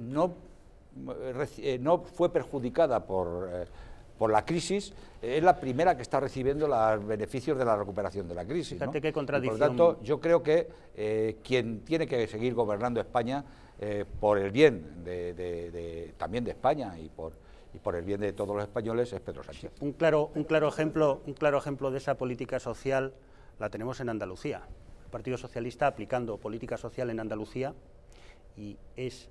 no, eh, eh, no fue perjudicada por eh, por la crisis, es la primera que está recibiendo los beneficios de la recuperación de la crisis. Fíjate qué contradicción. por lo tanto, yo creo que quien tiene que seguir gobernando España por el bien de, también de España y por, y por el bien de todos los españoles es Pedro Sánchez. un, claro, un, claro ejemplo, un claro ejemplo de esa política social la tenemos en Andalucía. El Partido Socialista aplicando política social en Andalucía y es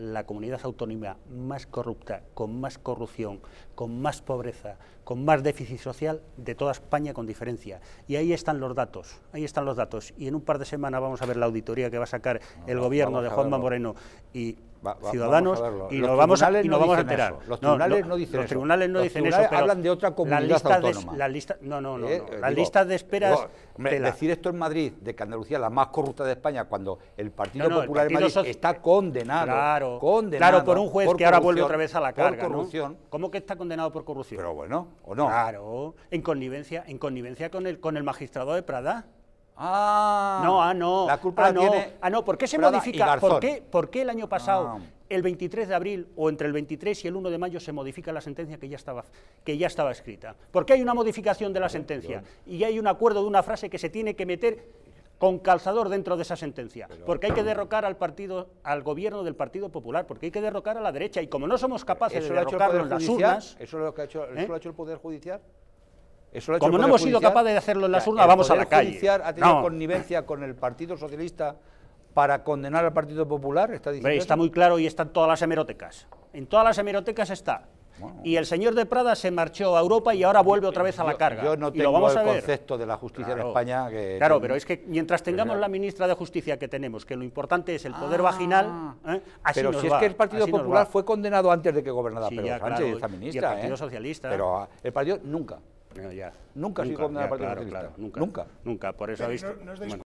la comunidad autónoma más corrupta, con más corrupción, con más pobreza, con más déficit social de toda España con diferencia. Y ahí están los datos, ahí están los datos. Y en un par de semanas vamos a ver la auditoría que va a sacar el gobierno de Juanma Moreno y ciudadanos y nos vamos a, enterar. Los tribunales no, dicen no dicen hablan de otra comunidad la lista De, no, no, no. Eh, las listas de esperas... Decir esto en Madrid, de que Andalucía es la más corrupta de España, cuando el Partido Popular de Madrid está condenado, condenado... por un juez que ahora vuelve otra vez a la carga, corrupción. ¿Cómo que está condenado por corrupción? Pero bueno, ¿o no? Claro, en connivencia, en connivencia con el, con el magistrado de Prada. Ah, no, ah, no. La culpa ah, no, ah, no, ¿por qué se modifica? ¿Por qué, ¿Por qué, el año pasado, el 23 de abril o entre el 23 y el 1 de mayo, se modifica la sentencia que ya estaba, que ya estaba escrita? ¿Por qué hay una modificación de la sentencia y hay un acuerdo de una frase que se tiene que meter con calzador dentro de esa sentencia, porque hay que derrocar al partido, al gobierno del Partido Popular, porque hay que derrocar a la derecha y como no somos capaces de derrocar las urnas, ¿eh? lo ha hecho el Poder Judicial. Como no hemos sido capaces de hacerlo en las urnas, vamos a la calle. ha tenido connivencia con el Partido Socialista para condenar al Partido Popular? ¿Está, está muy claro y está en todas las hemerotecas. En todas las hemerotecas está. Y el señor de Prada se marchó a Europa y ahora vuelve otra vez a la carga. Yo, no tengo vamos el concepto de la justicia claro. en España. claro, pero es que mientras tengamos la ministra de Justicia que tenemos, que lo importante es el poder ah. vaginal, ¿eh? Pero si es que el Partido Popular fue condenado antes de que gobernara Pedro Sánchez, esta ministra. Y el Partido ¿eh? Socialista. Pero ah, el partido nunca. Nunca, nunca por nunca, nunca, Por eso he visto.